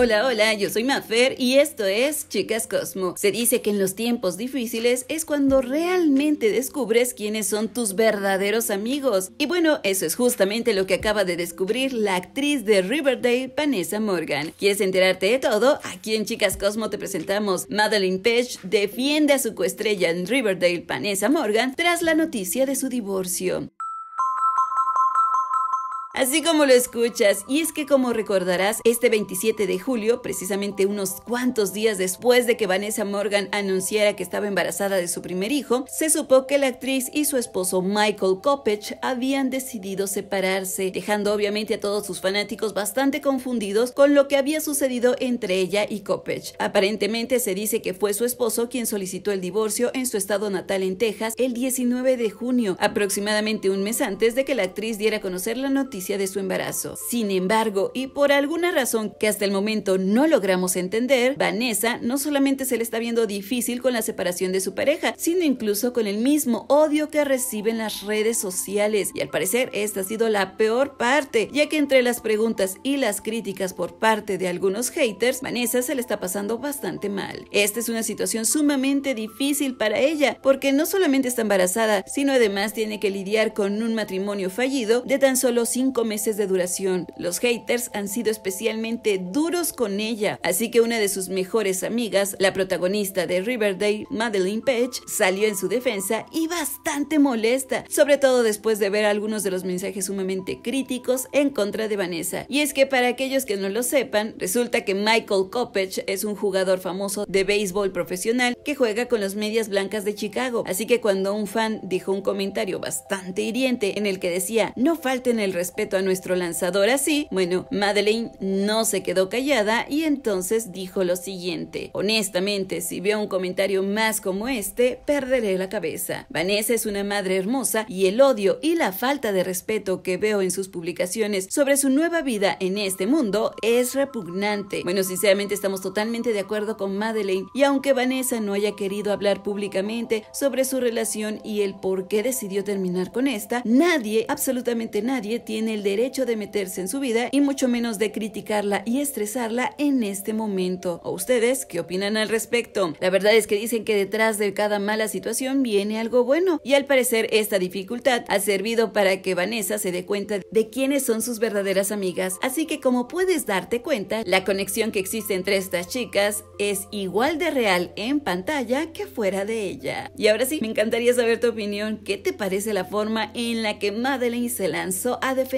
Hola, hola, yo soy Mafer y esto es Chicas Cosmo. Se dice que en los tiempos difíciles es cuando realmente descubres quiénes son tus verdaderos amigos. Y bueno, eso es justamente lo que acaba de descubrir la actriz de Riverdale, Vanessa Morgan. ¿Quieres enterarte de todo? Aquí en Chicas Cosmo te presentamos. Madeline Page defiende a su coestrella en Riverdale, Vanessa Morgan, tras la noticia de su divorcio. Así como lo escuchas, y es que como recordarás, este 27 de julio, precisamente unos cuantos días después de que Vanessa Morgan anunciara que estaba embarazada de su primer hijo, se supo que la actriz y su esposo Michael Kopech habían decidido separarse, dejando obviamente a todos sus fanáticos bastante confundidos con lo que había sucedido entre ella y Kopech. Aparentemente se dice que fue su esposo quien solicitó el divorcio en su estado natal en Texas el 19 de junio, aproximadamente un mes antes de que la actriz diera a conocer la noticia de su embarazo. Sin embargo, y por alguna razón que hasta el momento no logramos entender, Vanessa no solamente se le está viendo difícil con la separación de su pareja, sino incluso con el mismo odio que recibe en las redes sociales. Y al parecer esta ha sido la peor parte, ya que entre las preguntas y las críticas por parte de algunos haters, Vanessa se le está pasando bastante mal. Esta es una situación sumamente difícil para ella, porque no solamente está embarazada, sino además tiene que lidiar con un matrimonio fallido de tan solo cinco meses de duración. Los haters han sido especialmente duros con ella, así que una de sus mejores amigas, la protagonista de Riverdale, Madeline Page, salió en su defensa y bastante molesta, sobre todo después de ver algunos de los mensajes sumamente críticos en contra de Vanessa. Y es que para aquellos que no lo sepan, resulta que Michael Kopech es un jugador famoso de béisbol profesional que juega con los medias blancas de Chicago, así que cuando un fan dijo un comentario bastante hiriente en el que decía, no falten el respeto a nuestro lanzador así? Bueno, Madeleine no se quedó callada y entonces dijo lo siguiente. Honestamente, si veo un comentario más como este, perderé la cabeza. Vanessa es una madre hermosa y el odio y la falta de respeto que veo en sus publicaciones sobre su nueva vida en este mundo es repugnante. Bueno, sinceramente estamos totalmente de acuerdo con Madeleine y aunque Vanessa no haya querido hablar públicamente sobre su relación y el por qué decidió terminar con esta, nadie, absolutamente nadie, tiene el derecho de meterse en su vida y mucho menos de criticarla y estresarla en este momento. ¿O ustedes qué opinan al respecto? La verdad es que dicen que detrás de cada mala situación viene algo bueno y al parecer esta dificultad ha servido para que Vanessa se dé cuenta de quiénes son sus verdaderas amigas. Así que como puedes darte cuenta, la conexión que existe entre estas chicas es igual de real en pantalla que fuera de ella. Y ahora sí, me encantaría saber tu opinión. ¿Qué te parece la forma en la que Madeleine se lanzó a defender